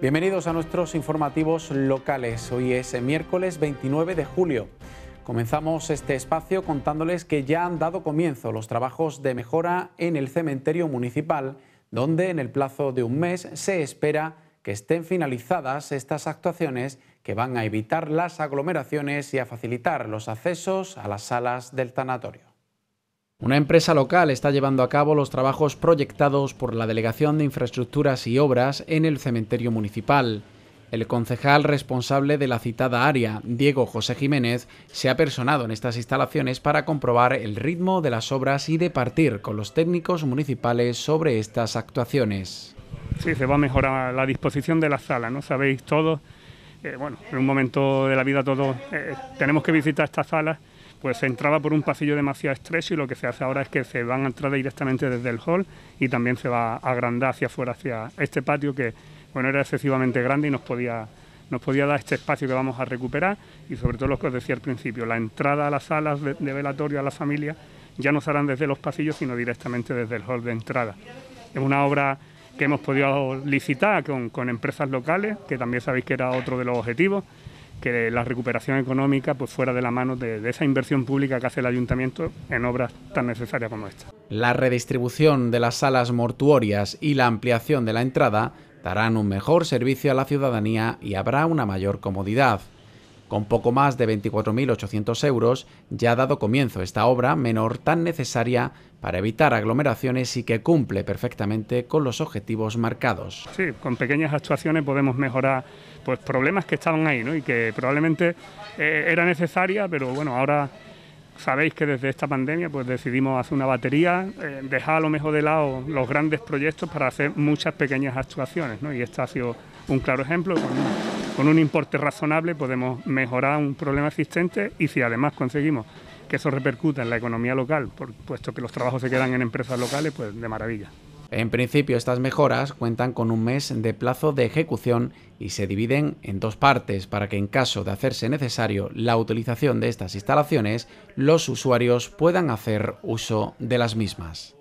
Bienvenidos a nuestros informativos locales. Hoy es miércoles 29 de julio. Comenzamos este espacio contándoles que ya han dado comienzo los trabajos de mejora en el cementerio municipal, donde en el plazo de un mes se espera que estén finalizadas estas actuaciones que van a evitar las aglomeraciones y a facilitar los accesos a las salas del tanatorio. Una empresa local está llevando a cabo los trabajos proyectados por la Delegación de Infraestructuras y Obras en el cementerio municipal. El concejal responsable de la citada área, Diego José Jiménez, se ha personado en estas instalaciones para comprobar el ritmo de las obras y de partir con los técnicos municipales sobre estas actuaciones. Sí, se va a mejorar la disposición de la sala, ¿no? Sabéis todos, eh, bueno, en un momento de la vida todos eh, tenemos que visitar estas salas pues se entraba por un pasillo demasiado estrecho y lo que se hace ahora es que se van a entrar directamente desde el hall y también se va a agrandar hacia afuera, hacia este patio que bueno era excesivamente grande y nos podía, nos podía dar este espacio que vamos a recuperar y sobre todo lo que os decía al principio, la entrada a las salas de, velatorio a la familia ya no harán desde los pasillos sino directamente desde el hall de entrada. Es una obra que hemos podido licitar con empresas locales, que también sabéis que era otro de los objetivos, que la recuperación económica pues fuera de la mano de, de, esa inversión pública que hace el ayuntamiento en obras tan necesarias como esta. La redistribución de las salas mortuorias y la ampliación de la entrada darán un mejor servicio a la ciudadanía y habrá una mayor comodidad. Con poco más de 24.800 euros ya ha dado comienzo esta obra menor tan necesaria para evitar aglomeraciones y que cumple perfectamente con los objetivos marcados. Sí, con pequeñas actuaciones podemos mejorar pues problemas que estaban ahí ¿no? y que probablemente eh, era necesaria, pero bueno, ahora sabéis que desde esta pandemia pues decidimos hacer una batería, eh, dejar a lo mejor de lado los grandes proyectos para hacer muchas pequeñas actuaciones ¿no? y esta ha sido un claro ejemplo con un importe razonable podemos mejorar un problema existente y si además conseguimos que eso repercuta en la economía local, puesto que los trabajos se quedan en empresas locales, pues de maravilla. En principio estas mejoras cuentan con un mes de plazo de ejecución y se dividen en dos partes para que en caso de hacerse necesario la utilización de estas instalaciones, los usuarios puedan hacer uso de las mismas.